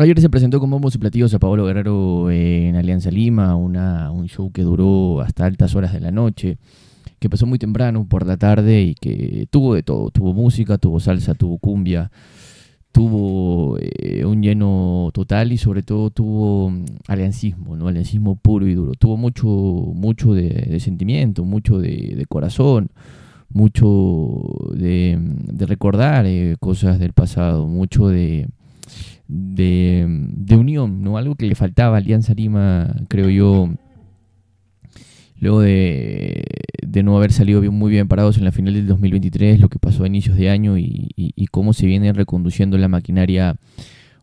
Ayer se presentó como bombos y platillos a Pablo Guerrero en Alianza Lima, una, un show que duró hasta altas horas de la noche, que pasó muy temprano por la tarde y que tuvo de todo, tuvo música, tuvo salsa, tuvo cumbia, tuvo eh, un lleno total y sobre todo tuvo mm, aliancismo, ¿no? aliancismo puro y duro, tuvo mucho, mucho de, sentimiento, mucho de, corazón, mucho de, mm, recordar eh, cosas del pasado, mucho de de, unión, ¿no? Algo que le faltaba a Alianza Lima, creo yo, luego de, no haber salido bien, muy bien parados en la final del 2023, lo que pasó a inicios de año y, cómo se viene reconduciendo la maquinaria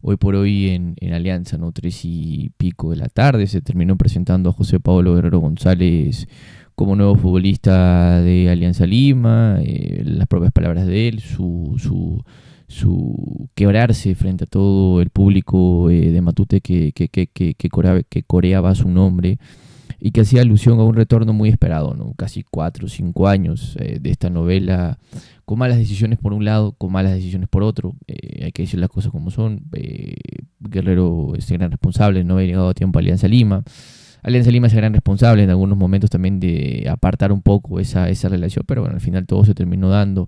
hoy por hoy en, Alianza, ¿no? Tres y pico de la tarde se terminó presentando a José Pablo Guerrero González como nuevo futbolista de Alianza Lima, eh, las propias palabras de él, su, su su quebrarse frente a todo el público eh, de Matute que, que, que, que, coreaba, su nombre y que hacía alusión a un retorno muy esperado, ¿no? casi cuatro o cinco años eh, de esta novela, con malas decisiones por un lado, con malas decisiones por otro, eh, hay que decir las cosas como son, Guerrero es gran responsable, no había llegado a tiempo a Alianza Lima, Alianza Lima es gran responsable en algunos momentos también de apartar un poco esa, esa relación, pero bueno, al final todo se terminó dando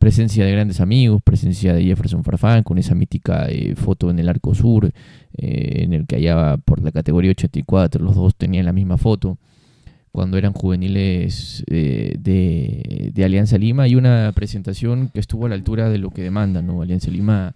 presencia de grandes amigos, presencia de Jefferson Farfán con esa mítica eh, foto en el arco sur, eh, en el que allá por la categoría 84 los dos tenían la misma foto cuando eran juveniles eh, de, de, Alianza Lima y una presentación que estuvo a la altura de lo que demanda, ¿no? Alianza Lima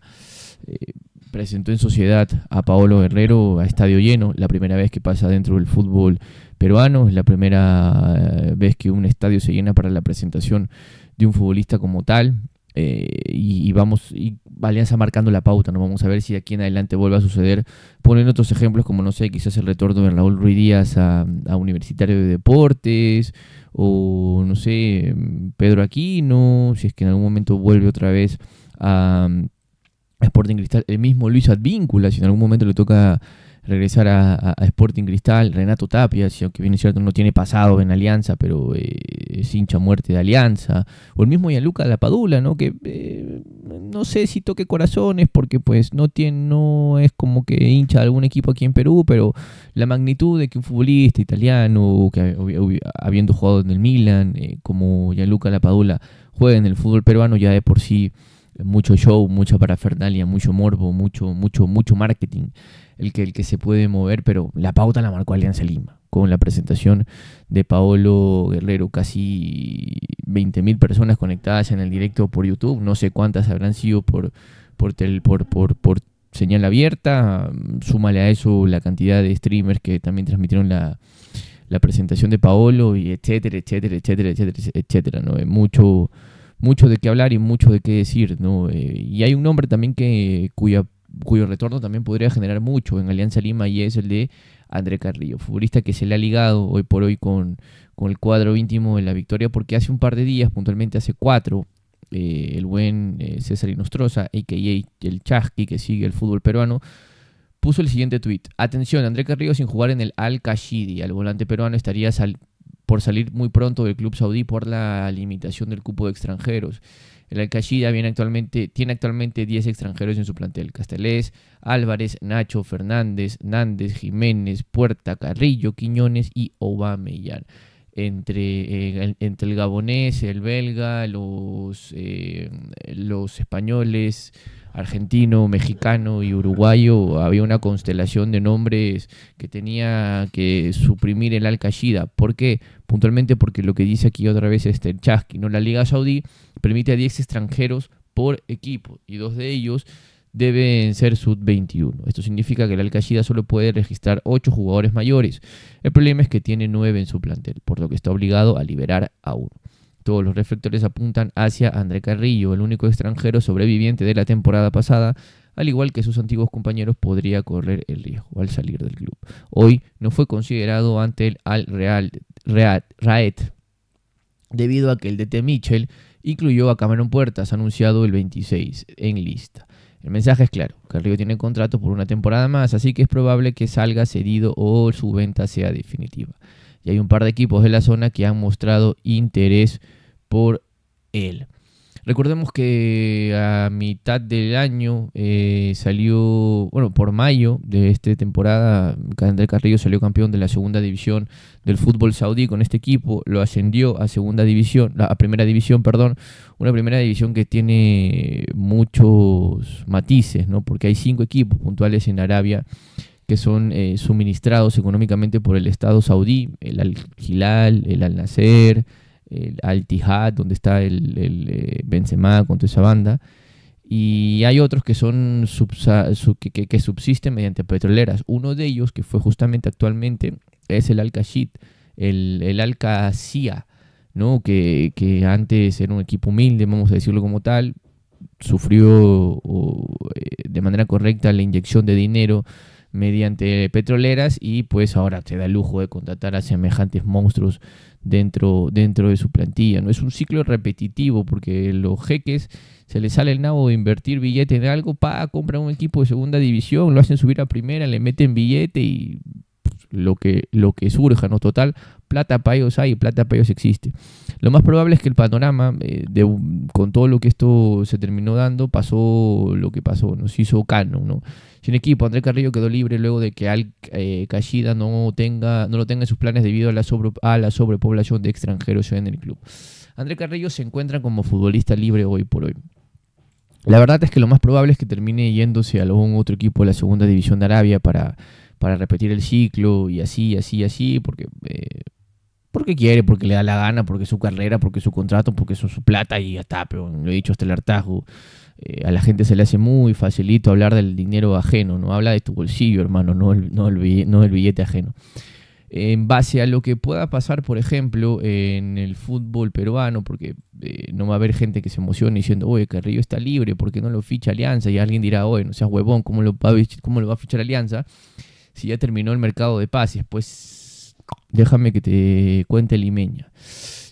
presentó en sociedad a Paolo Guerrero a estadio lleno, la primera vez que pasa dentro del fútbol peruano, es la primera eh, vez que un estadio se llena para la presentación de un futbolista como tal. Eh, y, vamos, y Alianza marcando la pauta, no vamos a ver si de aquí en adelante vuelve a suceder. Ponen otros ejemplos como, no sé, quizás el retorno de Raúl Ruiz Díaz a, Universitario de Deportes, o no sé, Pedro Aquino, si es que en algún momento vuelve otra vez a... Sporting Cristal, el mismo Luis Advíncula, si en algún momento le toca regresar a, Sporting Cristal, Renato Tapia, si aunque viene cierto no tiene pasado en Alianza, pero eh, es hincha muerte de Alianza, o el mismo Gianluca Lapadula, ¿no? que eh, no sé si toque corazones porque pues no, tiene, no es como que hincha de algún equipo aquí en Perú, pero la magnitud de que un futbolista italiano, que habiendo jugado en el Milan, eh, como Gianluca Lapadula, juega en el fútbol peruano ya de por sí mucho show, mucha parafernalia, mucho morbo, mucho, mucho, mucho marketing, el que, el que se puede mover, pero la pauta la marcó Alianza Lima, con la presentación de Paolo Guerrero, casi 20.000 personas conectadas en el directo por YouTube, no sé cuántas habrán sido por, por, por, por señal abierta, súmale a eso la cantidad de streamers que también transmitieron la, la presentación de Paolo, y etcétera, etcétera, etcétera, etcétera, etcétera, ¿no? Mucho mucho de qué hablar y mucho de qué decir, ¿no? Eh, y hay un nombre también que cuya, cuyo retorno también podría generar mucho en Alianza Lima y es el de André Carrillo, futbolista que se le ha ligado hoy por hoy con, el cuadro íntimo de la victoria porque hace un par de días, puntualmente hace cuatro, eh, el buen eh, César Inostroza, a.k.a. el Chasqui que sigue el fútbol peruano, puso el siguiente tuit. Atención, André Carrillo sin jugar en el Al-Kashidi. Al volante peruano estaría sal por salir muy pronto del club saudí por la limitación del cupo de extranjeros. El viene actualmente, tiene actualmente 10 extranjeros en su plantel. Castelés, Álvarez, Nacho, Fernández, Nández, Jiménez, Puerta, Carrillo, Quiñones y Aubameyang. Entre, eh, entre el gabonés, el belga, los eh, españoles, argentino, mexicano y uruguayo, había una constelación de nombres que tenía que suprimir el Al-Qaeda. ¿Por qué? Puntualmente porque lo que dice aquí otra vez este Chasqui, ¿no? La Liga Saudí permite a 10 extranjeros por equipo y dos de ellos deben ser sub-21. Esto significa que el al solo puede registrar 8 jugadores mayores. El problema es que tiene 9 en su plantel, por lo que está obligado a liberar a uno. Todos los reflectores apuntan hacia André Carrillo, el único extranjero sobreviviente de la temporada pasada, al igual que sus antiguos compañeros, podría correr el riesgo al salir del club. Hoy no fue considerado ante el Al Real, Raet, debido a que el DT Mitchell incluyó a Cameron Puertas, anunciado el 26 en lista. El mensaje es claro, Carrillo tiene contrato por una temporada más, así que es probable que salga cedido o su venta sea definitiva y hay un par de equipos de la zona que han mostrado interés por él. Recordemos que a mitad del año eh, salió, bueno, por mayo de esta temporada, Candel Carrillo salió campeón de la segunda división del fútbol saudí con este equipo, lo ascendió a segunda división, a primera división, perdón, una primera división que tiene muchos matices, ¿no? Porque hay cinco equipos puntuales en Arabia que son eh, suministrados económicamente por el Estado saudí, el Al-Hilal, el al naser el Al-Tihad, donde está el, eh, Benzema con esa banda. Y hay otros que, son que, subsisten mediante petroleras. Uno de ellos, que fue justamente actualmente, es el Al-Kashid, el, el Al-Qasía, ¿no? que, antes era un equipo humilde, vamos a decirlo como tal, sufrió eh, de manera correcta la inyección de dinero mediante petroleras y pues ahora se da el lujo de contratar a semejantes monstruos dentro, dentro de su plantilla. No es un ciclo repetitivo porque los jeques se les sale el nabo de invertir billete en algo, Para compran un equipo de segunda división, lo hacen subir a primera, le meten billete y pues, lo que, lo que surja, ¿no? Total, plata para ellos hay, plata para ellos existe. Lo más probable es que el panorama, eh, de, con todo lo que esto se terminó dando, pasó lo que pasó, nos hizo Cano, ¿no? Sin equipo, André Carrillo quedó libre luego de que Al eh, no, tenga, no lo tenga en sus planes debido a la, sobre, a la sobrepoblación de extranjeros en el club. André Carrillo se encuentra como futbolista libre hoy por hoy. La verdad es que lo más probable es que termine yéndose a algún otro equipo de la segunda división de Arabia para, para repetir el ciclo y así, así, así, porque, eh, porque quiere, porque le da la gana, porque es su carrera, porque es su contrato, porque es su plata y ya está, pero lo he dicho hasta el hartazgo. Eh, a la gente se le hace muy facilito hablar del dinero ajeno, ¿no? Habla de tu bolsillo, hermano, no, no, del billete ajeno. En base a lo que pueda pasar, por ejemplo, en el fútbol peruano, porque eh, no va a haber gente que se emocione diciendo, oye, Carrillo está libre, ¿por qué no lo ficha Alianza? Y alguien dirá, oye, no seas huevón, ¿cómo lo va a, cómo lo va a fichar Alianza? Si ya terminó el mercado de pases, pues déjame que te cuente Limeña.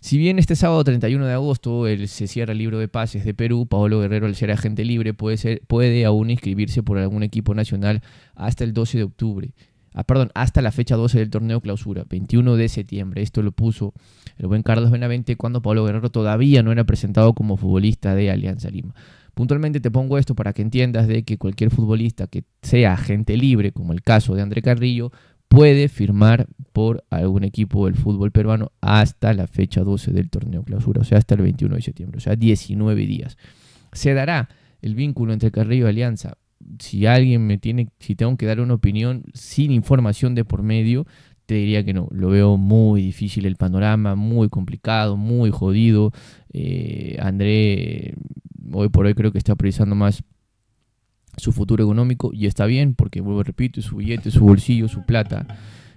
Si bien este sábado 31 de agosto el, se cierra el libro de pases de Perú, Paolo Guerrero al ser agente libre puede, ser, puede aún inscribirse por algún equipo nacional hasta el 12 de octubre. Ah, perdón, hasta la fecha 12 del torneo clausura, 21 de septiembre. Esto lo puso el buen Carlos Benavente cuando Pablo Guerrero todavía no era presentado como futbolista de Alianza Lima. Puntualmente te pongo esto para que entiendas de que cualquier futbolista que sea agente libre, como el caso de André Carrillo, puede firmar por algún equipo del fútbol peruano hasta la fecha 12 del torneo clausura, o sea, hasta el 21 de septiembre, o sea, 19 días. Se dará el vínculo entre Carrillo y Alianza. Si alguien me tiene, si tengo que dar una opinión sin información de por medio, te diría que no. Lo veo muy difícil el panorama, muy complicado, muy jodido. Eh, André hoy por hoy creo que está precisando más su futuro económico y está bien porque, vuelvo a repito, su billete, su bolsillo, su plata.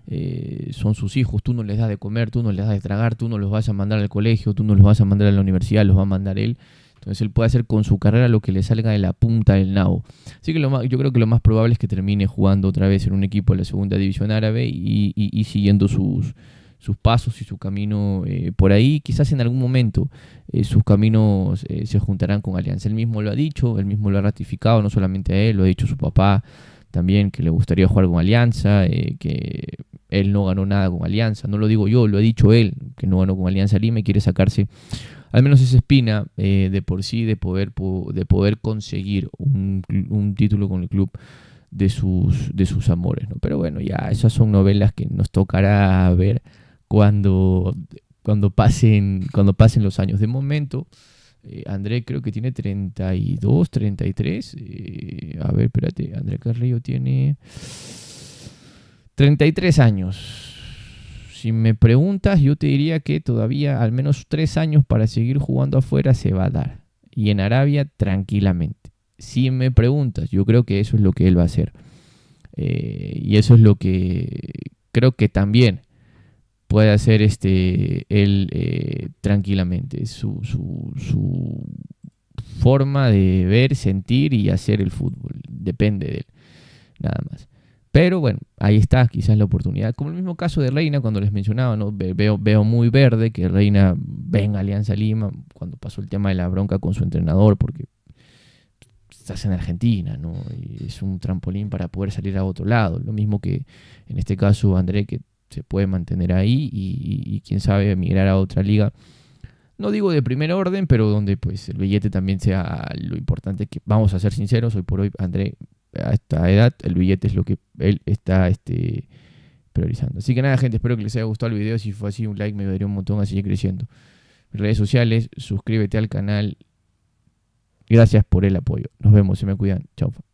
Eh, son sus hijos, tú no les das de comer, tú no les das de tragar, tú no los vas a mandar al colegio, tú no los vas a mandar a la universidad, los va a mandar él. Entonces él puede hacer con su carrera lo que le salga de la punta del nabo. Así que lo yo creo que lo más probable es que termine jugando otra vez en un equipo de la segunda división árabe y siguiendo sus, sus pasos y su camino eh, por ahí. Quizás en algún momento eh, sus caminos eh, se juntarán con Alianza. Él mismo lo ha dicho, él mismo lo ha ratificado, no solamente a él, lo ha dicho su papá también, que le gustaría jugar con Alianza, que él no ganó nada con Alianza. No lo digo yo, lo ha dicho él, que no ganó con Alianza Lima y quiere sacarse al menos esa espina de por sí de poder, de poder conseguir un, título con el club de sus, de sus amores. Pero bueno, ya esas son novelas que nos tocará ver cuando, cuando, pasen, cuando pasen los años. De momento, eh, André creo que tiene 32, 33. Eh, a ver, espérate, André Carrillo tiene 33 años. Si me preguntas, yo te diría que todavía al menos 3 años para seguir jugando afuera se va a dar. Y en Arabia tranquilamente. Si me preguntas, yo creo que eso es lo que él va a hacer. Eh, y eso es lo que creo que también puede hacer este él eh, tranquilamente. Su, su, forma de ver, sentir y hacer el fútbol. Depende de él, nada más. Pero bueno, ahí está quizás la oportunidad. Como el mismo caso de Reina, cuando les mencionaba, ¿no? veo, veo muy verde que Reina venga a Alianza Lima, cuando pasó el tema de la bronca con su entrenador, porque estás en Argentina, ¿no? Y es un trampolín para poder salir a otro lado. Lo mismo que en este caso André, que se puede mantener ahí y, quién sabe emigrar a otra liga. No digo de primer orden, pero donde pues el billete también sea lo importante que vamos a ser sinceros, hoy por hoy André a esta edad el billete es lo que él está este, priorizando. Así que nada, gente, espero que les haya gustado el video. Si fue así, un like me ayudaría un montón a seguir creciendo. Redes sociales, suscríbete al canal. Gracias por el apoyo. Nos vemos, se me cuidan. Chao.